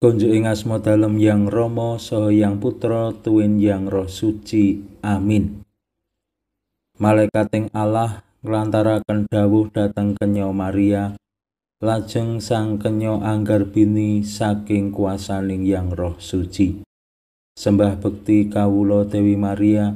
Konjo ing asma dalem yang romo so yang Putra tuin yang Roh Suci. Amin. Malaikating Allah nglantaraken dawuh datang kenyo Maria, lajeng Sang anggar bini saking kuasaning yang Roh Suci. Sembah bekti kawulo Dewi Maria,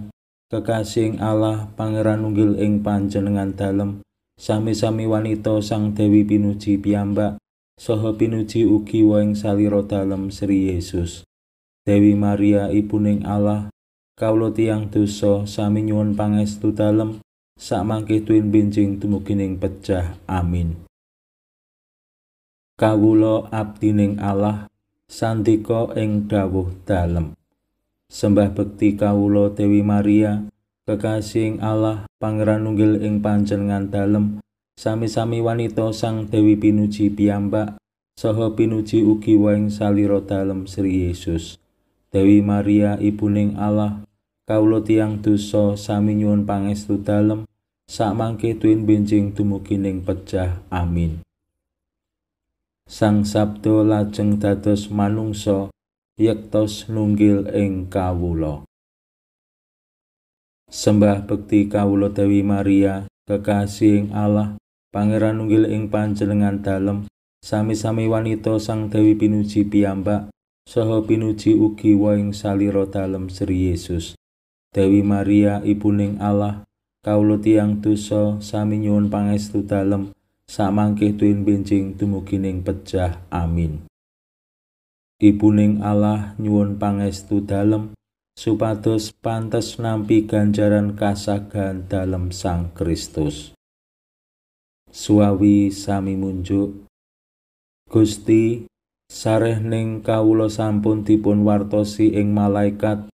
kekasih Allah Pangeran Unggil ing panjenengan dalem sami-sami wanita Sang Dewi pinuji piyambak saha pinuji ugi waing salira dalem Sri Yesus. Dewi Maria ibuning Allah, kawula tiyang dosa sami nyuwun pangestu dalem sak mangke tuwin benjing tumugining pecah. Amin. Kawula abdining Allah santika ing dawuh dalem. Sembah bekti kawula Dewi Maria, kekasih Allah, pangeran nunggil ing panjenengan dalem. Sami-sami wanita sang Dewi Pinuji piyambak saha pinuji ugi waing salira dalem Sri Yesus. Dewi Maria ibuning Allah kawula tiyang dosa sami nyuwun pangestu dalem sakmangke tuwin benjing dumugining pecah. Amin. Sang Sabdo lajeng dados manungso, yektos nunggil ing kawula. Sembah bekti kawula Dewi Maria kekasih Allah Pangeran nunggil ing panjenengan dalem sami-sami wanita sang Dewi pinuji piyambak saha pinuji ugi woing salira dalem Sri Yesus. Dewi Maria ibuning Allah kawula tiyang dosa sami nyuwun pangestu dalem samangke tuwin benjing dumugining pejah. Amin. Ibuning Allah nyuwun pangestu dalem supados pantes nampi ganjaran kasagan dalem Sang Kristus. suawi sami munjuk Gusti sareh ning kawula sampun dipun wartosi ing malaikat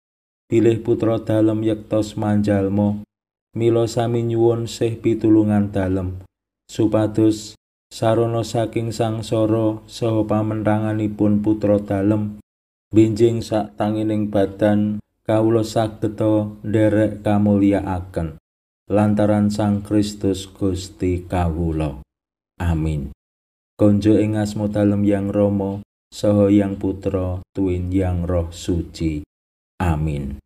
bilih putra dalem yektos manjalmo Milo sami nyuwun sih pitulungan dalem supados sarono saking sangsara saha pamenranganipun putra dalem binjing sak tangining badan kawula sageta nderek kamulyaaken lantaran Sang Kristus Gusti kawula. Amin. Konjo ing asma dalem Yang Romo, saha Yang Putra, Tuwin Yang Roh Suci. Amin.